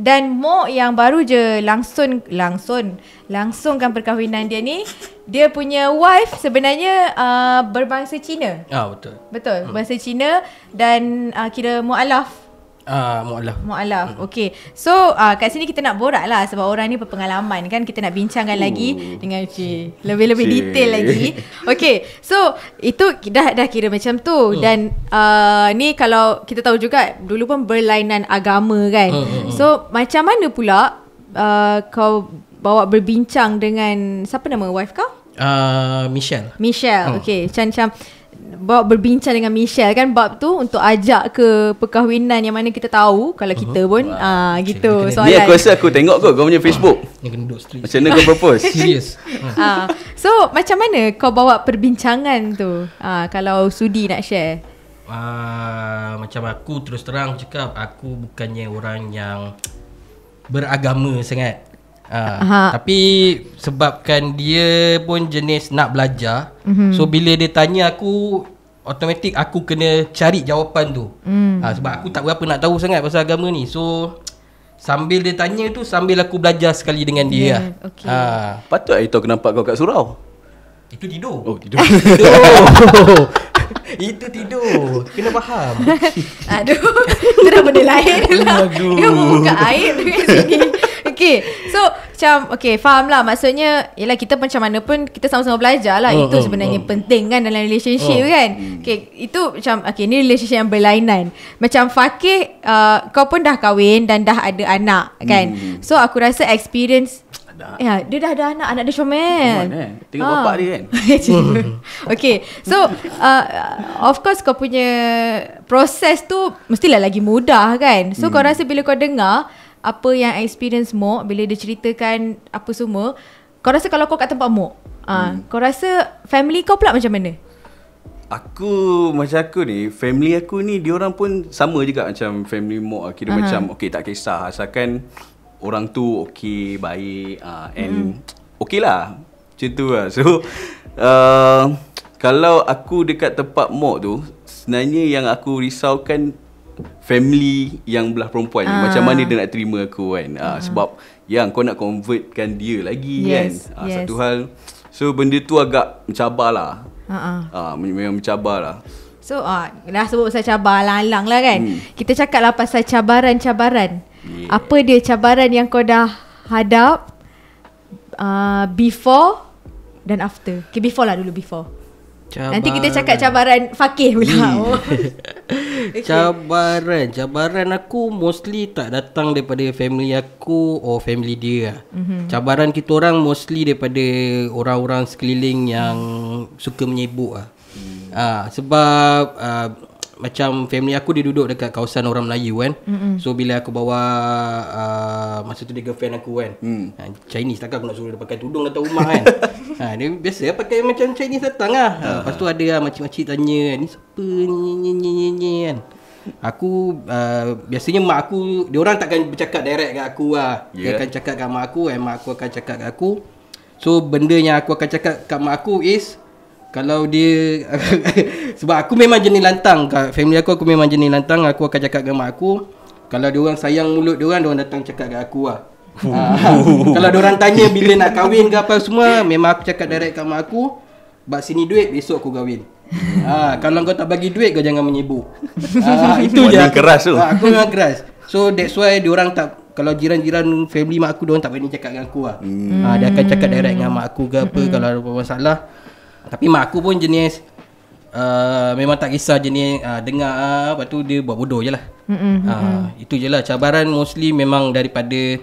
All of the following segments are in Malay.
Dan Mok yang baru je langsung langsung langsungkan perkahwinan dia ni, dia punya wife sebenarnya uh, berbangsa Cina. Ah betul. Betul, hmm. bangsa Cina dan uh, kira mualaf Uh, ah, mu'alaf Mu'alaf, mm. okay So uh, kat sini kita nak borak lah Sebab orang ni berpengalaman kan Kita nak bincangkan Ooh. lagi Dengan C Lebih-lebih detail lagi Okay So itu dah dah kira macam tu hmm. Dan uh, ni kalau kita tahu juga Dulu pun berlainan agama kan hmm, hmm, hmm. So macam mana pula uh, Kau bawa berbincang dengan Siapa nama wife kau? Uh, Michelle Michelle, hmm. okay Macam-macam Bob berbincang dengan Michelle kan Bob tu untuk ajak ke perkahwinan yang mana kita tahu kalau kita oh, pun ah aa, gitu Cik, soalan. Ni aku rasa aku tengok kau kau punya Facebook. Ni Macam mana kau propose? Serius. Ah. so macam mana kau bawa perbincangan tu? Ah kalau sudi nak share. Uh, macam aku terus terang cakap aku bukannya orang yang beragama sangat. Uh, tapi sebabkan dia pun jenis nak belajar mm-hmm. So bila dia tanya aku Automatik aku kena cari jawapan tu hmm. ha, Sebab aku tak berapa nak tahu sangat pasal agama ni So Sambil dia tanya tu Sambil aku belajar sekali dengan dia yeah, lah. okay. ha. Patut itu aku nampak kau kat surau Itu tidur Oh tidur Itu tidur Kena faham Aduh Itu dah benda lain lah. Aduh. Dia buka air dengan sini Okay So macam Okay faham lah Maksudnya Yelah kita macam mana pun Kita sama-sama belajar lah uh, Itu uh, sebenarnya uh. penting kan Dalam relationship uh. kan hmm. Okay Itu macam Okay ni relationship yang berlainan Macam Fakih uh, Kau pun dah kahwin Dan dah ada anak Kan hmm. So aku rasa experience Ya, dia dah ada anak Anak dia comel. Cuman eh Tengok ah. bapak dia kan Okay So uh, Of course kau punya Proses tu Mestilah lagi mudah kan So hmm. kau rasa bila kau dengar apa yang experience Mok bila dia ceritakan apa semua kau rasa kalau kau kat tempat Mok ah, hmm. uh, kau rasa family kau pula macam mana aku macam aku ni family aku ni dia orang pun sama juga macam family Mok lah. kira uh-huh. macam okey tak kisah asalkan orang tu okey baik uh, and hmm. okay lah macam tu lah so uh, kalau aku dekat tempat Mok tu sebenarnya yang aku risaukan family yang belah perempuan ni uh. macam mana ah. dia nak terima aku kan uh, uh. sebab yang kau nak convertkan dia lagi kan? yes. kan uh, yes. satu hal so benda tu agak mencabarlah haa uh-uh. uh, memang mencabarlah so uh, dah sebut pasal cabar lalang lah kan hmm. kita cakap lah pasal cabaran-cabaran yeah. apa dia cabaran yang kau dah hadap uh, before dan after okay, before lah dulu before cabaran. nanti kita cakap cabaran fakih pula yeah. Cabaran Cabaran aku Mostly tak datang Daripada family aku Or family dia lah. mm-hmm. Cabaran kita orang Mostly daripada Orang-orang sekeliling Yang Suka menyibuk lah. mm. ah, Sebab ah, Macam family aku Dia duduk dekat Kawasan orang Melayu kan mm-hmm. So bila aku bawa ah, Masa tu dia girlfriend aku kan mm. Chinese takkan aku nak suruh Dia pakai tudung Datang rumah kan ha, dia biasa pakai macam Chinese datang lah. Ha, ha. lepas tu ada lah makcik-makcik tanya, ni siapa ni, ni, ni, ni, ni kan. Aku uh, biasanya mak aku dia orang takkan bercakap direct dengan aku lah. Yeah. Dia ya. akan cakap kat mak aku dan eh, mak aku akan cakap kat aku. So benda yang aku akan cakap kat mak aku is kalau dia sebab aku memang jenis lantang kat family aku aku memang jenis lantang aku akan cakap dengan mak aku kalau dia orang sayang mulut dia orang dia orang datang cakap kat aku lah. Ah. Kalau ada orang tanya bila nak kahwin ke apa semua, memang aku cakap direct kat mak aku, buat sini duit besok aku kahwin. ha, kalau kau tak bagi duit kau jangan menyibu. ha, itu je. Ah, aku keras tu. Ha, aku memang keras. So that's why diorang tak kalau jiran-jiran family mak aku diorang tak berani cakap dengan aku lah. Hmm. Ha, dia akan cakap direct dengan mak aku ke apa hmm. kalau ada apa masalah. Tapi mak aku pun jenis Uh, memang tak kisah je ni uh, Dengar uh, Lepas tu dia buat bodoh je lah mm-hmm. uh, Itu je lah Cabaran mostly memang daripada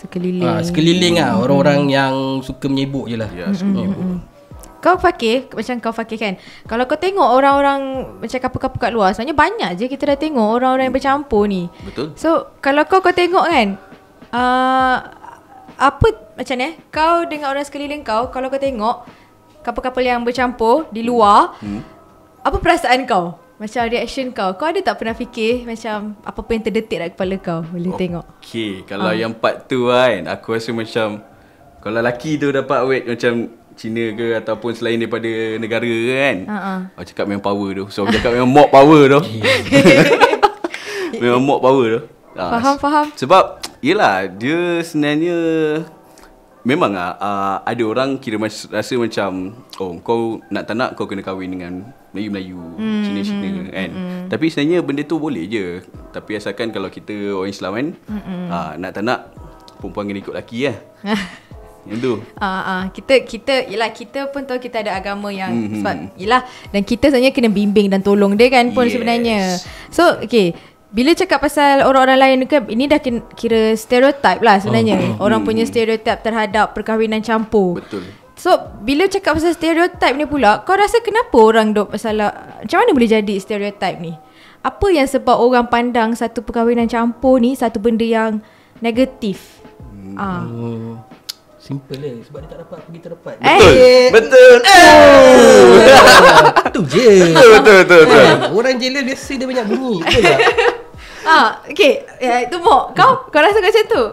Sekeliling ha, Sekeliling lah hmm. Orang-orang yang Suka menyibuk je lah Ya yeah, suka hmm, hmm, menyibuk hmm, kau fakir Macam kau fakir kan Kalau kau tengok orang-orang Macam kapu-kapu kat luar Sebenarnya banyak je Kita dah tengok Orang-orang yang bercampur ni Betul So kalau kau kau tengok kan uh, Apa Macam ni eh Kau dengan orang sekeliling kau Kalau kau tengok Kapu-kapu yang bercampur Di luar hmm. Apa perasaan kau macam reaction kau Kau ada tak pernah fikir Macam apa-apa yang terdetik dalam kepala kau Boleh okay. tengok Okay Kalau ha. yang part tu kan Aku rasa macam Kalau lelaki tu dapat wait Macam Cina ke Ataupun selain daripada negara ke kan ah, ah. Aku cakap memang power tu So aku cakap memang mob power tu Memang mob power tu Faham ha. faham Sebab Yelah Dia sebenarnya Memang lah uh, Ada orang kira mas- rasa macam Oh kau nak tak nak kau kena kahwin dengan Melayu-Melayu hmm, Cina-Cina hmm, kan hmm. Tapi sebenarnya benda tu boleh je Tapi asalkan kalau kita orang Islam kan hmm, hmm. aa, ah, Nak tak nak Perempuan kena ikut lelaki lah Yang tu aa, ah, aa, ah. Kita kita yelah, kita pun tahu kita ada agama yang hmm, hmm Sebab hmm. yelah, Dan kita sebenarnya kena bimbing dan tolong dia kan pun yes. sebenarnya So okay bila cakap pasal orang-orang lain ni kan ini dah kira stereotip lah sebenarnya. Oh, orang hmm. punya stereotip terhadap perkahwinan campur. Betul. So bila cakap pasal stereotype ni pula Kau rasa kenapa orang duk masalah Macam mana boleh jadi stereotype ni Apa yang sebab orang pandang Satu perkahwinan campur ni Satu benda yang negatif hmm. Ah. Simple lah Sebab dia tak dapat pergi terdepat eh. Betul eh. Betul Itu je Betul betul betul, betul. Ah, orang jealous biasa dia banyak bunyi Ah, okay, ya, itu mo Kau, kau rasa macam tu?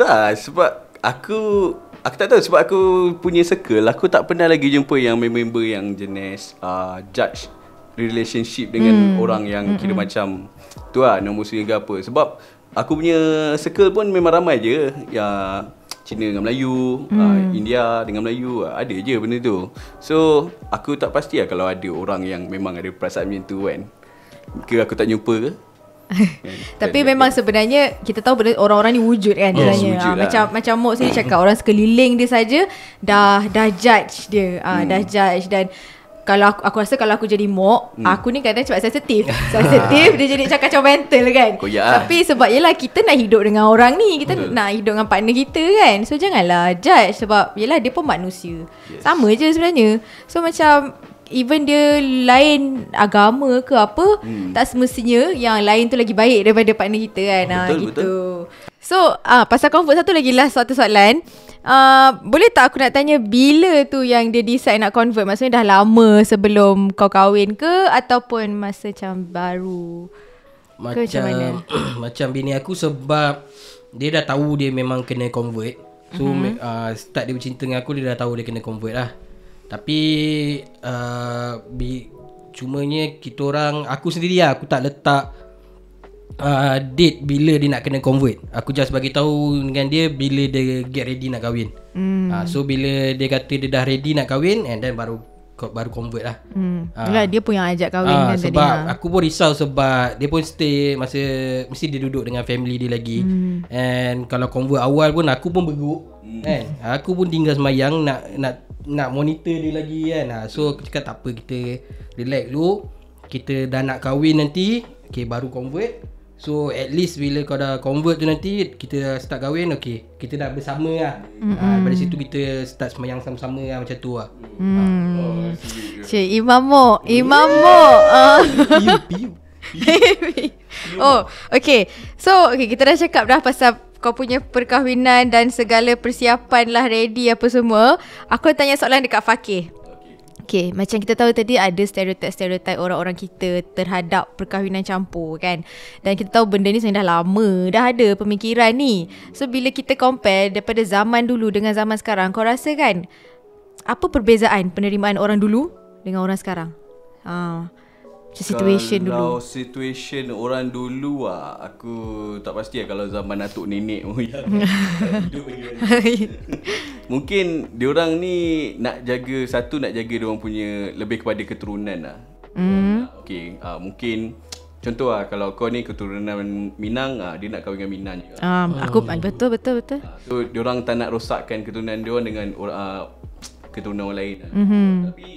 Tak, sebab aku aku tak tahu sebab aku punya circle aku tak pernah lagi jumpa yang member yang jenis uh, judge relationship dengan mm. orang yang mm kira hmm. macam tu lah nombor suri apa sebab aku punya circle pun memang ramai je ya Cina dengan Melayu, uh, hmm. uh, India dengan Melayu, uh, ada je benda tu. So, aku tak pasti lah kalau ada orang yang memang ada perasaan macam tu kan. Ke aku tak jumpa ke? Kan? Tapi and, memang and, sebenarnya kita tahu benda orang-orang ni wujud kan oh, yes, Wujud ha, lah. Macam macam Mok sini cakap orang sekeliling dia saja dah dah judge dia. Ha, hmm. dah judge dan kalau aku, aku rasa kalau aku jadi mok hmm. Aku ni kadang cepat sensitif Sensitif dia jadi cakap macam mental kan Koyak lah. Tapi sebab yelah kita nak hidup dengan orang ni Kita Betul. nak hidup dengan partner kita kan So janganlah judge Sebab yelah dia pun manusia yes. Sama je sebenarnya So macam even dia lain agama ke apa hmm. tak semestinya yang lain tu lagi baik daripada partner kita kan ha, betul, gitu. So ah pasal comfort satu lagi lah satu soalan. Ah boleh tak aku nak tanya bila tu yang dia decide nak convert maksudnya dah lama sebelum kau kahwin ke ataupun masa macam baru? Macam, macam mana? macam bini aku sebab dia dah tahu dia memang kena convert. So uh-huh. uh, start dia bercinta dengan aku dia dah tahu dia kena convert lah. Tapi uh, bi, Cumanya kita orang Aku sendiri lah Aku tak letak uh, Date bila dia nak kena convert Aku just bagi tahu dengan dia Bila dia get ready nak kahwin mm. uh, So bila dia kata dia dah ready nak kahwin And then baru kau baru convert lah hmm. Ah. dia pun yang ajak kahwin ah, kan sebab tadi aku pun risau sebab dia pun stay masa mesti dia duduk dengan family dia lagi hmm. and kalau convert awal pun aku pun beruk hmm. kan aku pun tinggal semayang nak nak nak monitor dia lagi kan ah. so aku cakap tak apa kita relax dulu kita dah nak kahwin nanti Okay baru convert So at least bila kau dah convert tu nanti Kita dah start kahwin Okay Kita dah bersama lah mm-hmm. ha, ah, Dari situ kita start semayang sama-sama lah Macam tu lah mm. ha. oh, Imam Mo Imam Mo ah. Oh okay So okay, kita dah cakap dah pasal kau punya perkahwinan dan segala persiapan lah ready apa semua Aku tanya soalan dekat Fakih Okay, macam kita tahu tadi ada stereotip-stereotip orang-orang kita terhadap perkahwinan campur kan. Dan kita tahu benda ni sebenarnya dah lama, dah ada pemikiran ni. So, bila kita compare daripada zaman dulu dengan zaman sekarang, kau rasa kan, apa perbezaan penerimaan orang dulu dengan orang sekarang? Ah, macam situation dulu. Kalau situation orang dulu ah, aku tak pasti lah kalau zaman atuk nenek pun. Oh, yang mungkin diorang ni nak jaga satu nak jaga diorang punya lebih kepada keturunan lah. Mm. Okay, uh, ah, mungkin contoh lah kalau kau ni keturunan Minang, ah, dia nak kahwin dengan Minang juga. Um, aku oh, betul betul betul. Uh, so diorang tak nak rosakkan keturunan diorang dengan uh, keturunan orang lain mm-hmm. tapi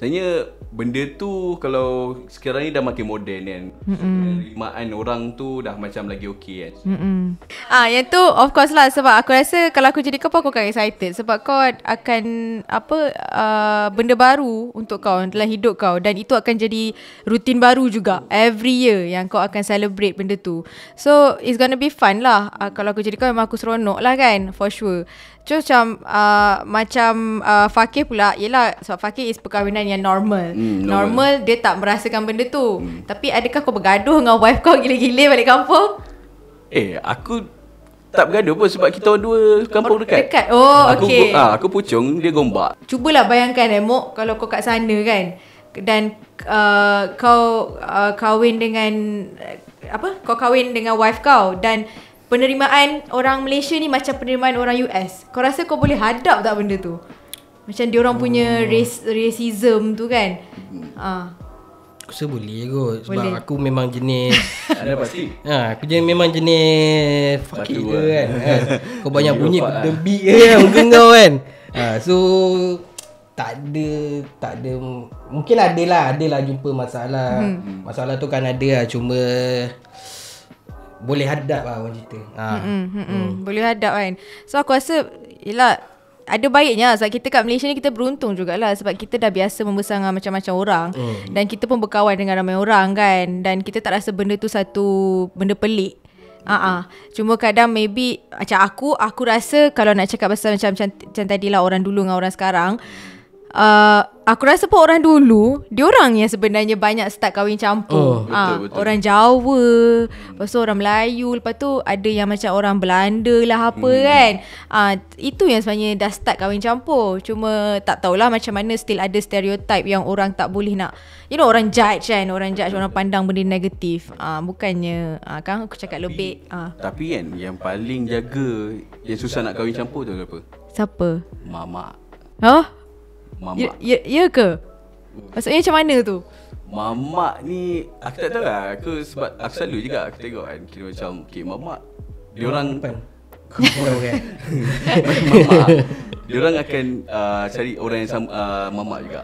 sebenarnya benda tu kalau sekarang ni dah makin moden kan penerimaan mhm. mm-hmm. orang tu dah macam lagi okey kan mm-hmm. ah yang tu of course lah sebab aku rasa kalau aku jadi kau aku akan excited sebab kau akan apa uh, benda baru untuk kau dalam hidup kau dan itu akan jadi rutin baru juga every year yang kau akan celebrate benda tu so it's gonna be fun lah uh, kalau aku jadi kau memang aku seronok lah kan for sure Cuma macam uh, Macam uh, Fakir pula Yelah Sebab Fakir is perkahwinan yang normal. Mm, normal Normal Dia tak merasakan benda tu mm. Tapi adakah kau bergaduh Dengan wife kau gila-gila Balik kampung Eh aku tak bergaduh pun sebab kita dua kampung dekat. Dekat. Oh, okey. Aku okay. Ah, ha, aku pucung, dia gombak. Cuba lah bayangkan eh Mok, kalau kau kat sana kan. Dan uh, kau uh, kahwin dengan eh, apa? Kau kahwin dengan wife kau dan penerimaan orang Malaysia ni macam penerimaan orang US. Kau rasa kau boleh hadap tak benda tu? Macam dia orang punya hmm. race racism tu kan? Hmm. Ah, Aku rasa boleh kot sebab boleh. aku memang jenis ada pasti. Ha, aku jenis memang jenis fakir ke lah. kan. Ha, kau banyak bunyi debi ke mungkin kau kan. Ha, so tak ada tak ada mungkin ada lah ada lah jumpa masalah. Hmm. Masalah tu kan ada lah cuma boleh hadap lah orang cerita. Ha. Hmm. Boleh hadap kan. So aku rasa yalah ada baiknya lah. sebab kita kat Malaysia ni kita beruntung jugalah sebab kita dah biasa membesar dengan macam-macam orang mm. dan kita pun berkawan dengan ramai orang kan dan kita tak rasa benda tu satu benda pelik. Ha ah. Mm. Cuma kadang maybe macam aku aku rasa kalau nak cakap pasal macam macam, macam lah orang dulu dengan orang sekarang uh, aku rasa pun orang dulu dia orang yang sebenarnya banyak start kahwin campur oh, ah, betul, ha, betul. orang Jawa lepas tu orang Melayu lepas tu ada yang macam orang Belanda lah apa hmm. kan uh, itu yang sebenarnya dah start kahwin campur cuma tak tahulah macam mana still ada stereotype yang orang tak boleh nak you know orang judge kan orang judge orang pandang benda negatif uh, bukannya uh, kan aku cakap tapi, lebih uh. tapi kan yang paling jaga yang susah nak kahwin campur tu apa siapa mama Oh, mamak. Ya, ya, ya, ke? Maksudnya macam mana tu? Mamak ni aku tak tahu lah. Aku sebab aku selalu juga aku tengok kan kira macam okey mamak dia orang dia orang akan uh, cari orang yang sama uh, mamak juga.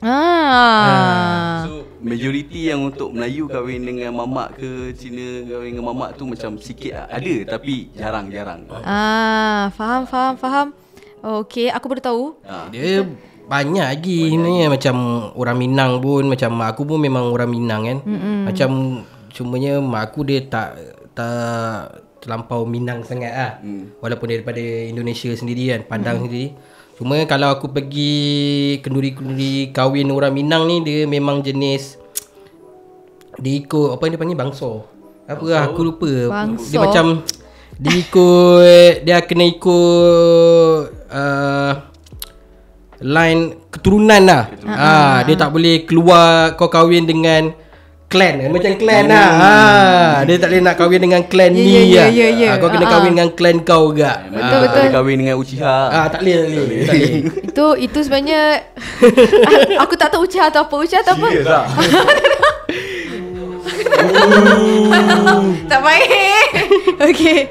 Ah. So majority yang untuk Melayu kahwin dengan mamak ke Cina kahwin dengan mamak tu macam sikit lah. ada tapi jarang-jarang. Ah, faham faham faham. Oh, okay, aku baru tahu. Ah. Dia banyak lagi banyak ni lagi. macam orang Minang pun macam mak aku pun memang orang Minang kan. Mm-mm. Macam cumanya mak aku dia tak tak terlampau Minang sangat lah mm. Walaupun daripada Indonesia sendiri kan, Padang mm. sendiri. Cuma kalau aku pergi kenduri-kenduri kahwin orang Minang ni dia memang jenis dia ikut apa yang dia panggil bangsa. Apa bangso. Lah, aku lupa. Bangso. Dia macam dia ikut dia kena ikut uh, line keturunan lah. Ha, dia tak boleh keluar kau kahwin dengan clan macam, eh, macam clan lah. Ha, dia tak boleh nak kahwin dengan clan ya, ni yeah, ya, yeah, ya, yeah, yeah. Ha, kau kena ah. kahwin uh, dengan clan kau juga. Betul ha, betul. Tak kahwin dengan Uchiha. Ah ha, tak boleh tak boleh. itu itu sebenarnya aku tak tahu Uchiha atau apa Uchiha atau apa. Lah. tak baik. Okey.